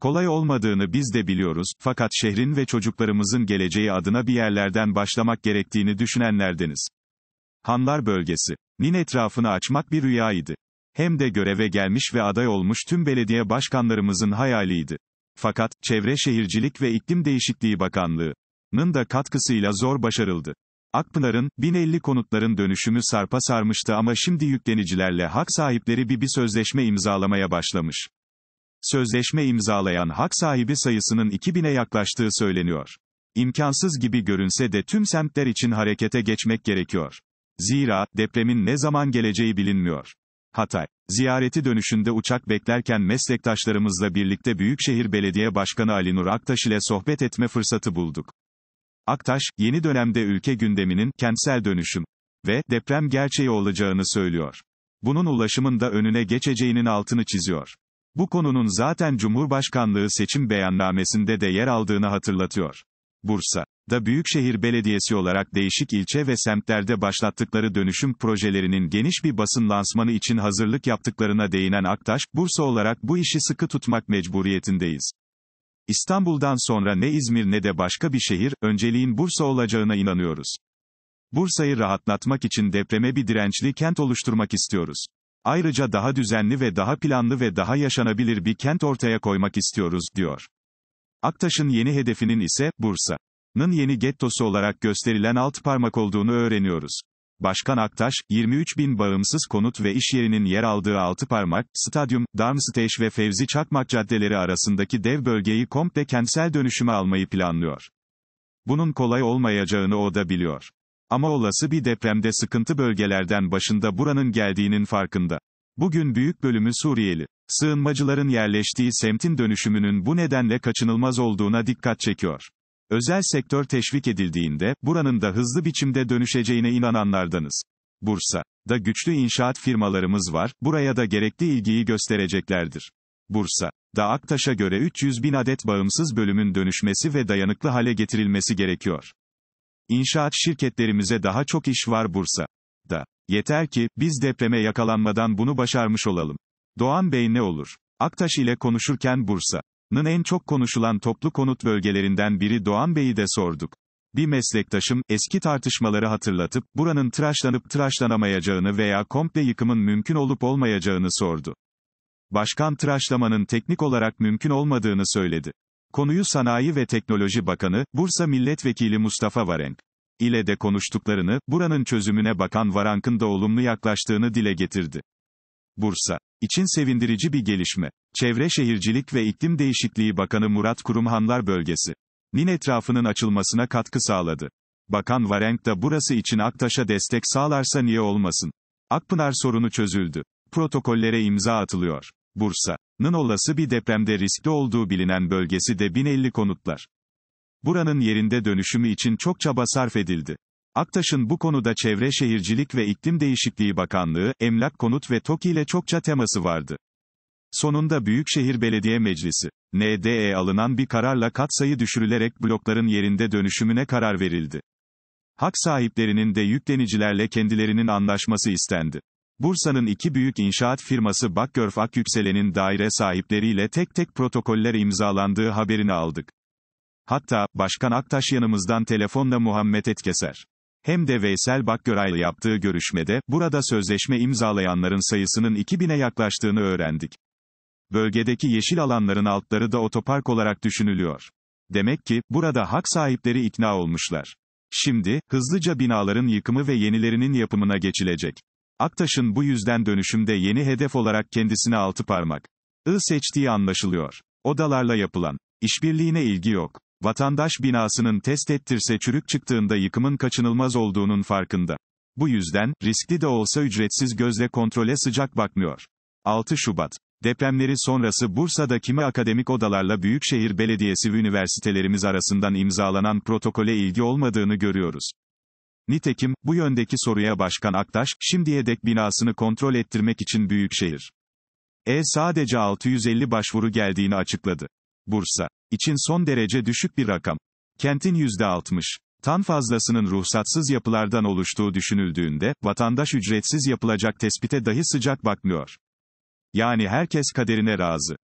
Kolay olmadığını biz de biliyoruz, fakat şehrin ve çocuklarımızın geleceği adına bir yerlerden başlamak gerektiğini düşünenlerdeniz. Hanlar bölgesi. Nin etrafını açmak bir rüyaydı. Hem de göreve gelmiş ve aday olmuş tüm belediye başkanlarımızın hayaliydi. Fakat, Çevre Şehircilik ve İklim Değişikliği Bakanlığı'nın da katkısıyla zor başarıldı. Akpınar'ın, 1050 konutların dönüşümü sarpa sarmıştı ama şimdi yüklenicilerle hak sahipleri bir bir sözleşme imzalamaya başlamış sözleşme imzalayan hak sahibi sayısının 2000'e yaklaştığı söyleniyor. İmkansız gibi görünse de tüm semtler için harekete geçmek gerekiyor. Zira, depremin ne zaman geleceği bilinmiyor. Hatay. Ziyareti dönüşünde uçak beklerken meslektaşlarımızla birlikte Büyükşehir Belediye Başkanı Ali Nur Aktaş ile sohbet etme fırsatı bulduk. Aktaş, yeni dönemde ülke gündeminin, kentsel dönüşüm ve deprem gerçeği olacağını söylüyor. Bunun ulaşımın da önüne geçeceğinin altını çiziyor. Bu konunun zaten Cumhurbaşkanlığı seçim beyannamesinde de yer aldığını hatırlatıyor. Bursa da Büyükşehir Belediyesi olarak değişik ilçe ve semtlerde başlattıkları dönüşüm projelerinin geniş bir basın lansmanı için hazırlık yaptıklarına değinen Aktaş, Bursa olarak bu işi sıkı tutmak mecburiyetindeyiz. İstanbul'dan sonra ne İzmir ne de başka bir şehir, önceliğin Bursa olacağına inanıyoruz. Bursa'yı rahatlatmak için depreme bir dirençli kent oluşturmak istiyoruz. Ayrıca daha düzenli ve daha planlı ve daha yaşanabilir bir kent ortaya koymak istiyoruz, diyor. Aktaş'ın yeni hedefinin ise, Bursa'nın yeni gettosu olarak gösterilen alt parmak olduğunu öğreniyoruz. Başkan Aktaş, 23 bin bağımsız konut ve iş yerinin yer aldığı altı parmak, Stadyum, Darmstaş ve Fevzi Çakmak caddeleri arasındaki dev bölgeyi komple kentsel dönüşüme almayı planlıyor. Bunun kolay olmayacağını o da biliyor. Ama olası bir depremde sıkıntı bölgelerden başında buranın geldiğinin farkında. Bugün büyük bölümü Suriyeli. Sığınmacıların yerleştiği semtin dönüşümünün bu nedenle kaçınılmaz olduğuna dikkat çekiyor. Özel sektör teşvik edildiğinde, buranın da hızlı biçimde dönüşeceğine inananlardanız. Bursa. Da güçlü inşaat firmalarımız var, buraya da gerekli ilgiyi göstereceklerdir. Bursa. Da Aktaş'a göre 300 bin adet bağımsız bölümün dönüşmesi ve dayanıklı hale getirilmesi gerekiyor. İnşaat şirketlerimize daha çok iş var Bursa. Da. Yeter ki, biz depreme yakalanmadan bunu başarmış olalım. Doğan Bey ne olur? Aktaş ile konuşurken Bursa'nın en çok konuşulan toplu konut bölgelerinden biri Doğan Bey'i de sorduk. Bir meslektaşım, eski tartışmaları hatırlatıp, buranın tıraşlanıp tıraşlanamayacağını veya komple yıkımın mümkün olup olmayacağını sordu. Başkan tıraşlamanın teknik olarak mümkün olmadığını söyledi. Konuyu Sanayi ve Teknoloji Bakanı, Bursa Milletvekili Mustafa Varenk ile de konuştuklarını, buranın çözümüne bakan Varank'ın da olumlu yaklaştığını dile getirdi. Bursa için sevindirici bir gelişme. Çevre Şehircilik ve İklim Değişikliği Bakanı Murat Kurumhanlar bölgesi nin etrafının açılmasına katkı sağladı. Bakan Varenk da burası için Aktaş'a destek sağlarsa niye olmasın? Akpınar sorunu çözüldü. Protokollere imza atılıyor. Bursa'nın olası bir depremde riskli olduğu bilinen bölgesi de 1050 konutlar. Buranın yerinde dönüşümü için çok çaba sarf edildi. Aktaş'ın bu konuda Çevre Şehircilik ve İklim Değişikliği Bakanlığı, Emlak Konut ve TOKİ ile çokça teması vardı. Sonunda Büyükşehir Belediye Meclisi, NDE alınan bir kararla katsayı düşürülerek blokların yerinde dönüşümüne karar verildi. Hak sahiplerinin de yüklenicilerle kendilerinin anlaşması istendi. Bursa'nın iki büyük inşaat firması Bakgörf Akyükselen'in daire sahipleriyle tek tek protokoller imzalandığı haberini aldık. Hatta, Başkan Aktaş yanımızdan telefonla Muhammed Etkeser. Hem de Veysel Bakgöray yaptığı görüşmede, burada sözleşme imzalayanların sayısının 2000'e yaklaştığını öğrendik. Bölgedeki yeşil alanların altları da otopark olarak düşünülüyor. Demek ki, burada hak sahipleri ikna olmuşlar. Şimdi, hızlıca binaların yıkımı ve yenilerinin yapımına geçilecek. Aktaş'ın bu yüzden dönüşümde yeni hedef olarak kendisine altı parmak. I seçtiği anlaşılıyor. Odalarla yapılan işbirliğine ilgi yok. Vatandaş binasının test ettirse çürük çıktığında yıkımın kaçınılmaz olduğunun farkında. Bu yüzden, riskli de olsa ücretsiz gözle kontrole sıcak bakmıyor. 6 Şubat. Depremleri sonrası Bursa'da kimi akademik odalarla Büyükşehir Belediyesi ve üniversitelerimiz arasından imzalanan protokole ilgi olmadığını görüyoruz. Nitekim, bu yöndeki soruya Başkan Aktaş, şimdiye dek binasını kontrol ettirmek için Büyükşehir E sadece 650 başvuru geldiğini açıkladı. Bursa için son derece düşük bir rakam. Kentin %60 tan fazlasının ruhsatsız yapılardan oluştuğu düşünüldüğünde, vatandaş ücretsiz yapılacak tespite dahi sıcak bakmıyor. Yani herkes kaderine razı.